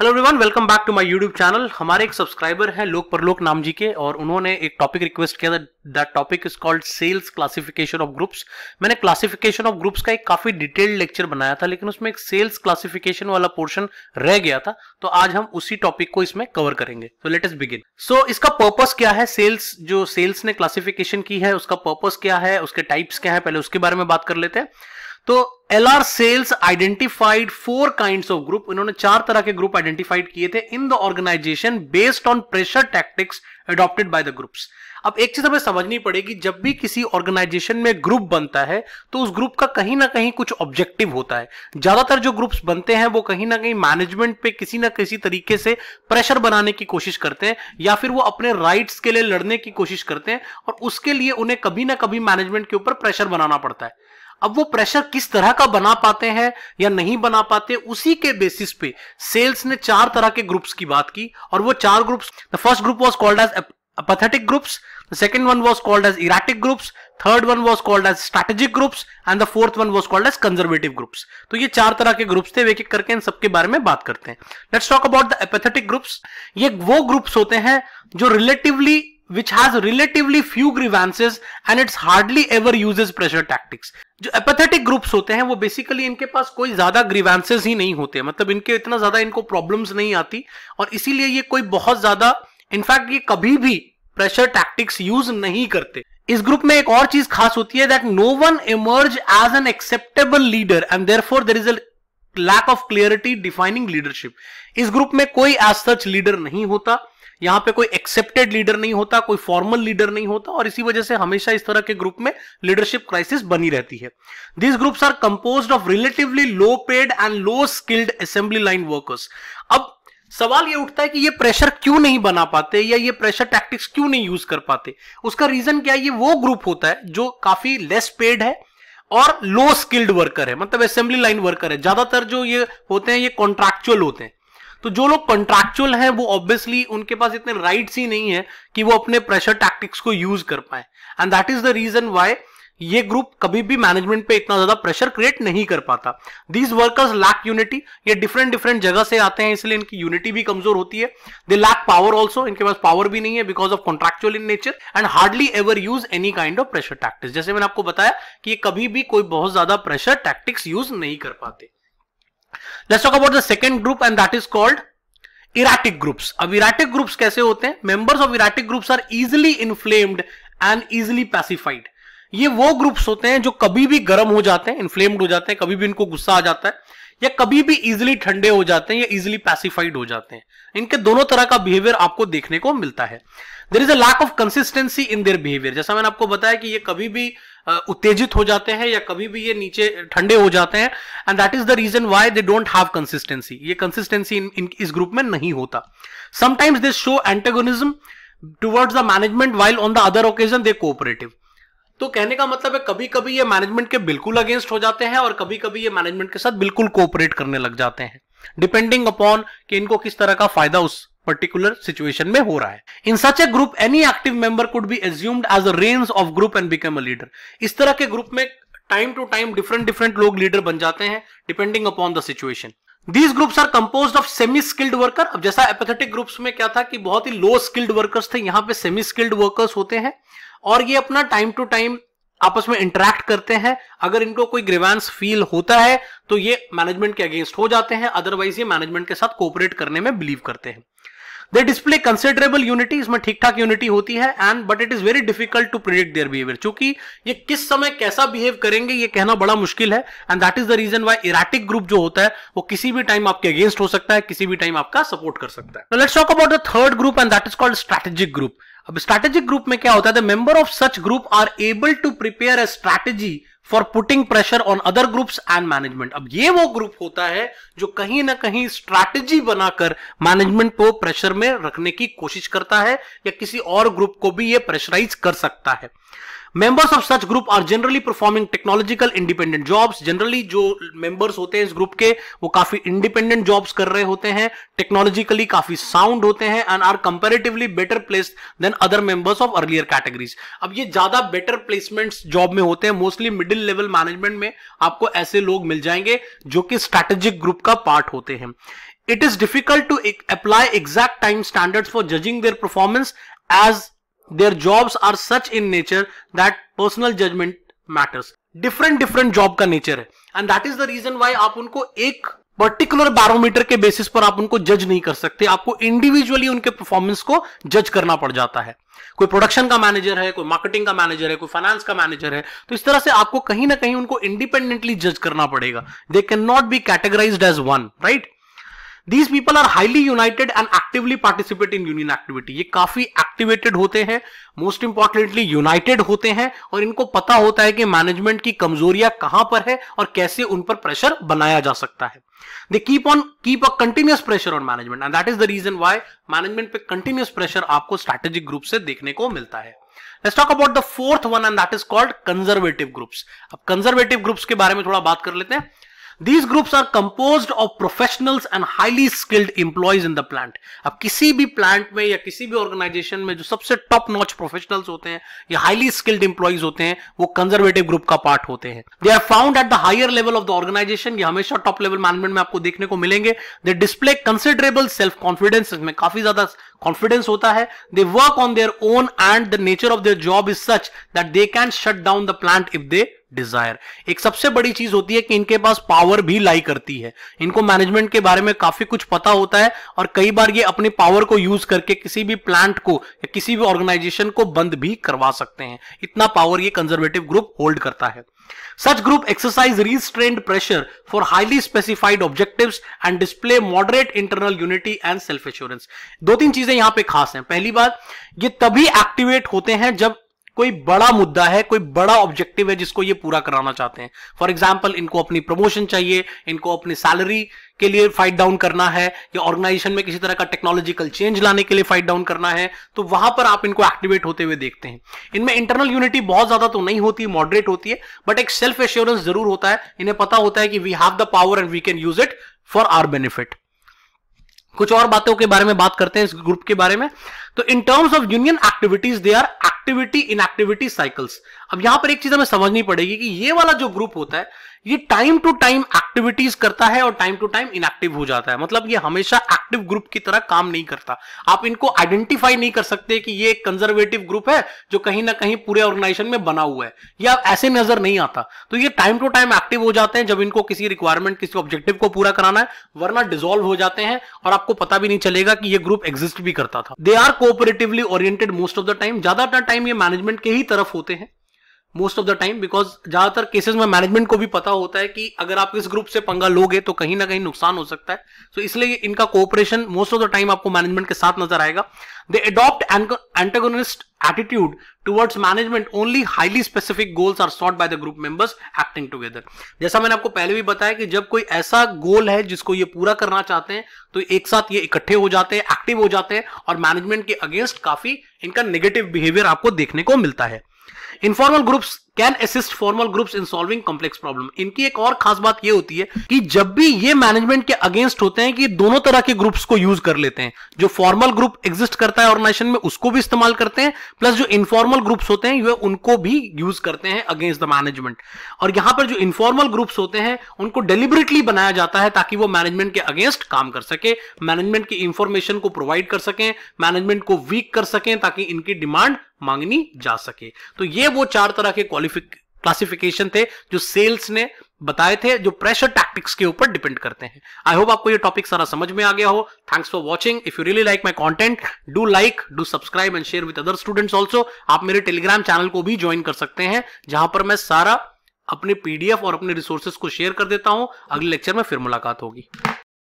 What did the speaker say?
Hello everyone welcome back to my YouTube channel हमारे एक subscriber हैं लोक परलोक नाम जी के और उन्होंने एक टॉपिक रिक्वेस्ट किया था that topic is called Sayles classification of groups मैंने क्लासिफिकेशन ऑफ ग्रुप्स का एक काफी डिटेल्ड लेक्चर बनाया था लेकिन उसमें एक सेल्स क्लासिफिकेशन वाला पोर्शन रह गया था तो आज हम उसी टॉपिक को इसमें कवर करेंगे तो लेट एस बिगिन सो इसका पर्पज क्या है सेल्स जो सेल्स ने क्लासिफिकेशन की है उसका पर्पज क्या है उसके टाइप्स क्या है पहले उसके बारे में बात कर लेते हैं तो L R Sayles identified four kind of group इन्होंने चार तरह के ग्रुप आइडेंटिफाइड किए थे in the organization based on pressure tactics adopted by the groups अब एक चीज हमें समझनी पड़ेगी जब भी किसी ऑर्गेनाइजेशन में ग्रुप बनता है तो उस ग्रुप का कहीं ना कहीं कुछ ऑब्जेक्टिव होता है ज्यादातर जो ग्रुप्स बनते हैं वो कहीं ना कहीं मैनेजमेंट पे किसी ना किसी तरीके से प्रेशर बनाने की कोशिश करते हैं या फिर वो अपने राइट्स के लिए लड़ने की कोशिश करते हैं और उसके लिए उन्हें कभी ना कभी मैनेजमेंट के ऊपर प्रेशर बनाना पड़ता है अब वो प्रेशर किस तरह का बना पाते हैं या नहीं बना पाते उसी के बेसिस पे सेल्स ने चार तरह के ग्रुप्स की बात की और वो चार groups the first group was called as apathetic groups the second one was called as erratic groups third one was called as strategic groups and the fourth one was called as conservative groups तो ये चार तरह के groups थे एक एक करके इन सबके बारे में बात करते हैं let's talk about the apathetic groups ये वो ग्रुप्स होते हैं जो relatively which has relatively few grievances and it's hardly ever uses pressure tactics. जो apathetic groups होते हैं वो basically इनके पास कोई ज्यादा grievances ही नहीं होते मतलब इनके इतना ज्यादा इनको problems नहीं आती और इसीलिए ये कोई बहुत ज्यादा इनफैक्ट ये कभी भी प्रेशर टैक्टिक्स यूज नहीं करते इस ग्रुप में एक और चीज खास होती है that no one emerge as an acceptable leader and therefore there is a lack of clarity defining leadership इस ग्रुप में कोई एज सच लीडर नहीं होता यहाँ पे कोई एक्सेप्टेड लीडर नहीं होता कोई फॉर्मल लीडर नहीं होता और इसी वजह से हमेशा इस तरह के ग्रुप में लीडरशिप क्राइसिस बनी रहती है this groups are compose of relatively low paid and low skilled assembly line workers अब सवाल ये उठता है कि ये प्रेशर क्यों नहीं बना पाते या ये प्रेशर टैक्टिक्स क्यों नहीं यूज कर पाते उसका रीजन क्या है ये वो ग्रुप होता है जो काफी लेस पेड है और लो स्किल्ड वर्कर है मतलब असेंबली लाइन वर्कर है ज्यादातर जो ये होते हैं ये कॉन्ट्रेक्चुअल होते हैं तो जो लोग कॉन्ट्रेक्चुअल हैं वो ऑब्वियसली उनके पास इतने राइट्स ही नहीं है कि वो अपने प्रेशर टैक्टिक्स को यूज कर पाए and that is the reason why ये ग्रुप कभी भी मैनेजमेंट पे इतना ज्यादा प्रेशर क्रिएट नहीं कर पाता दीज वर्कर्स लैक यूनिटी ये डिफरेंट डिफरेंट जगह से आते हैं इसलिए इनकी यूनिटी भी कमजोर होती है दे लैक पावर ऑल्सो इनके पास पावर भी नहीं है because of contractual in nature and hardly ever use any kind of pressure tactics जैसे मैंने आपको बताया कि ये कभी भी कोई बहुत ज्यादा प्रेशर टैक्टिक्स यूज नहीं कर पाते let's talk about the second group and that is called erratic groups अब erratic groups कैसे होते हैं members of erratic groups are easily inflamed and easily pacified ये वो ग्रुप्स होते हैं जो कभी भी गर्म हो जाते हैं इन्फ्लेम्ड हो जाते हैं कभी भी इनको गुस्सा आ जाता है या कभी भी इजिली ठंडे हो जाते हैं या इजिली पैसिफाइड हो जाते हैं इनके दोनों तरह का बिहेवियर आपको देखने को मिलता है there is a lack of consistency in their behaviour जैसा मैंने आपको बताया कि ये कभी भी उत्तेजित हो जाते हैं या कभी भी ये नीचे ठंडे हो जाते हैं and that is the reason why they don't have consistency ये कंसिस्टेंसी इन इस ग्रुप में नहीं होता sometimes they show antagonism towards the management while on the other occasion they cooperative तो कहने का मतलब है कभी कभी ये मैनेजमेंट के बिल्कुल अगेंस्ट हो जाते हैं और कभी कभी ये मैनेजमेंट के साथ बिल्कुल कोऑपरेट करने लग जाते हैं डिपेंडिंग अपॉन कि इनको किस तरह का फायदा उस पर्टिकुलर सिचुएशन में हो रहा है in such a group any active member could be assumed as a range of group and become a leader इस तरह के ग्रुप में time to time different different लोग लीडर बन जाते हैं depending upon the situation these groups are compose of semi skilled worker अब जैसा एपेथेटिक ग्रुप्स में क्या था कि बहुत ही लो स्किल्ड वर्कर्स थे यहाँ पे सेमी स्किल्ड वर्कर्स होते हैं और ये अपना टाइम टू टाइम आपस में इंटरेक्ट करते हैं अगर इनको कोई ग्रीवेंस फील होता है तो ये मैनेजमेंट के अगेंस्ट हो जाते हैं अदरवाइज ये मैनेजमेंट के साथ कोऑपरेट करने में बिलीव करते हैं दे डिस्प्ले कंसिडरेबल यूनिटी इसमें ठीक ठाक यूनिटी होती है and but it is very difficult to predict their behaviour चूंकि ये किस समय कैसा बिहेव करेंगे ये कहना बड़ा मुश्किल है and that is the reason why erratic group जो होता है वो किसी भी टाइम आपके अगेंस्ट हो सकता है किसी भी टाइम आपका सपोर्ट कर सकता है let's talk about the third group and that is called strategic group अब स्ट्रैटेजिक ग्रुप में क्या होता है the member of such group are able to prepare a strategy for putting pressure on other groups and management अब ये वो group होता है जो कहीं ना कहीं स्ट्रैटेजी बनाकर मैनेजमेंट को प्रेशर में रखने की कोशिश करता है या किसी और ग्रुप को भी ये प्रेशराइज कर सकता है members of such group are generally performing technological independent jobs generally जो मेंबर्स होते हैं इस ग्रुप के वो काफी इंडिपेंडेंट जॉब्स कर रहे होते हैं टेक्नोलॉजिकली काफी साउंड होते हैं and are comparatively better place than other members of earlier categories अब ये ज्यादा बेटर प्लेसमेंट्स जॉब में होते हैं मोस्टली मिडिल लेवल मैनेजमेंट में आपको ऐसे लोग मिल जाएंगे जो कि स्ट्रेटेजिक ग्रुप का पार्ट होते हैं it is difficult to apply exact time standards for judging their performance as their jobs are such in nature that personal judgment matters different different job का नेचर है and that is the reason why आप उनको एक particular barometer के basis पर आप उनको जज नहीं कर सकते आपको इंडिविजुअली उनके परफॉर्मेंस को जज करना पड़ जाता है कोई प्रोडक्शन का मैनेजर है कोई मार्केटिंग का मैनेजर है कोई फाइनेंस का मैनेजर है तो इस तरह से आपको कहीं ना कहीं उनको इंडिपेंडेंटली जज करना पड़ेगा they can not be categorise as one right these people are highly united and actively participate in union activity ये काफी एक्टिवेटेड होते हैं मोस्ट इंपॉर्टेंटली यूनाइटेड होते हैं और इनको पता होता है कि मैनेजमेंट की कमजोरियां कहां पर है और कैसे उन पर प्रेशर बनाया जा सकता है they keep on keep a continuous pressure on management and that is the reason why management पे कंटिन्यूस प्रेशर आपको स्ट्रेटेजिक ग्रुप से देखने को मिलता है let's the fourth one and that is called conservative groups अब कंजर्वेटिव ग्रुप्स के बारे में थोड़ा बात कर लेते हैं These groups are composed of professionals and highly skilled employees in the plant. अब किसी भी प्लांट में या किसी भी ऑर्गेनाइजेशन में जो सबसे टॉप नॉच प्रोफेशनल होते हैं या हाईली स्किल्ड इंप्लॉइज होते हैं वो कंजर्वेटिव ग्रुप का पार्ट होते हैं they are found at the higher level of the organisation ये हमेशा टॉप लेवल मैनेजमेंट में आपको देखने को मिलेंगे they display considerable self confidence इसमें काफी ज्यादा कॉन्फिडेंस होता है they work on their own and the nature of their job is such that they can shut down the plant if they desire एक सबसे बड़ी चीज होती है कि इनके पास पावर भी लाई करती है इनको मैनेजमेंट के बारे में काफी कुछ पता होता है और कई बार ये अपने पावर को यूज करके किसी भी प्लांट को या किसी भी ऑर्गेनाइजेशन को बंद भी करवा सकते हैं इतना पावर ये कंजर्वेटिव ग्रुप होल्ड करता है such group exercise restrained pressure for highly specified objective and display moderate internal unity and self assurance दो तीन चीजें चीजें यहां पे खास हैं पहली बात ये तभी एक्टिवेट होते हैं जब कोई बड़ा मुद्दा है कोई बड़ा ऑब्जेक्टिव है जिसको ये पूरा कराना चाहते हैं फॉर एग्जाम्पल इनको अपनी प्रमोशन चाहिए इनको अपनी सैलरी के लिए फाइट डाउन करना है या ऑर्गेनाइजेशन में किसी तरह का टेक्नोलॉजिकल चेंज लाने के लिए फाइट डाउन करना है तो वहां पर आप इनको एक्टिवेट होते हुए देखते हैं इनमें इंटरनल यूनिटी बहुत ज्यादा तो नहीं होती मॉडरेट होती है बट एक सेल्फ एश्योरेंस जरूर होता है इन्हें पता होता है कि we have the power and we can use it for our benefit कुछ और बातों के बारे में बात करते हैं इस ग्रुप के बारे में तो in terms of union activities they are activity in activity cycles अब यहां पर एक चीज हमें समझनी पड़ेगी कि ये वाला जो ग्रुप होता है ये टाइम टू टाइम एक्टिविटीज करता है और टाइम टू टाइम इनएक्टिव हो जाता है मतलब ये हमेशा एक्टिव ग्रुप की तरह काम नहीं करता आप इनको आइडेंटिफाई नहीं कर सकते कि ये एक कंजर्वेटिव ग्रुप है जो कहीं ना कहीं पूरे ऑर्गेनाइजेशन में बना हुआ है या ऐसे नजर नहीं आता तो ये टाइम टू टाइम एक्टिव हो जाते हैं जब इनको किसी रिक्वायरमेंट किसी ऑब्जेक्टिव को पूरा कराना है वरना डिजोल्व हो जाते हैं और आपको पता भी नहीं चलेगा कि ये ग्रुप एग्जिस्ट भी करता था they are cooperatively oriented most of the time ज्यादातर टाइम ये मैनेजमेंट के ही तरफ होते हैं most of the time because ज्यादातर केसेस में मैनेजमेंट को भी पता होता है कि अगर आप इस ग्रुप से पंगा लोगे तो कहीं ना कहीं नुकसान हो सकता है सो so, इसलिए इनका cooperation most of the time आपको मैनेजमेंट के साथ नजर आएगा they adopt antagonist attitude towards management only highly specific goals are sought by the group members acting together जैसा मैंने आपको पहले भी बताया कि जब कोई ऐसा गोल है जिसको ये पूरा करना चाहते हैं तो एक साथ ये इकट्ठे हो जाते हैं एक्टिव हो जाते हैं और मैनेजमेंट के अगेंस्ट काफी इनका नेगेटिव बिहेवियर आपको देखने को मिलता है informal groups can assist formal groups in solving complex problem इनकी एक और खास बात यह होती है कि जब भी ये मैनेजमेंट के अगेंस्ट होते हैं कि दोनों तरह के ग्रुप्स को यूज कर लेते हैं जो फॉर्मल ग्रुप एग्जिस्ट करता है ऑर्गेनाइजेशन में उसको भी इस्तेमाल करते हैं प्लस जो इनफॉर्मल ग्रुप्स होते हैं उनको भी यूज करते हैं अगेंस्ट द मैनेजमेंट और यहां पर जो इनफॉर्मल ग्रुप्स होते हैं उनको डिलिबरेटली बनाया जाता है ताकि वो मैनेजमेंट के अगेंस्ट काम कर सके मैनेजमेंट की इंफॉर्मेशन को प्रोवाइड कर सकें मैनेजमेंट को वीक कर सकें ताकि इनकी डिमांड मांगनी जा सके तो ये वो चार तरह के क्वालिटी क्लासिफिकेशन थे जो सेल्स ने बताए थे जो प्रेशर टैक्टिक्स के ऊपर डिपेंड करते हैं आई होप आपको ये टॉपिक सारा समझ में आ गया हो thanks for watching if you really like my content do like do subscribe and share with other students also आप मेरे टेलीग्राम चैनल को भी ज्वाइन कर सकते हैं जहां पर मैं सारा अपने पीडीएफ और अपने रिसोर्सेज को शेयर कर देता हूं अगले लेक्चर में फिर मुलाकात होगी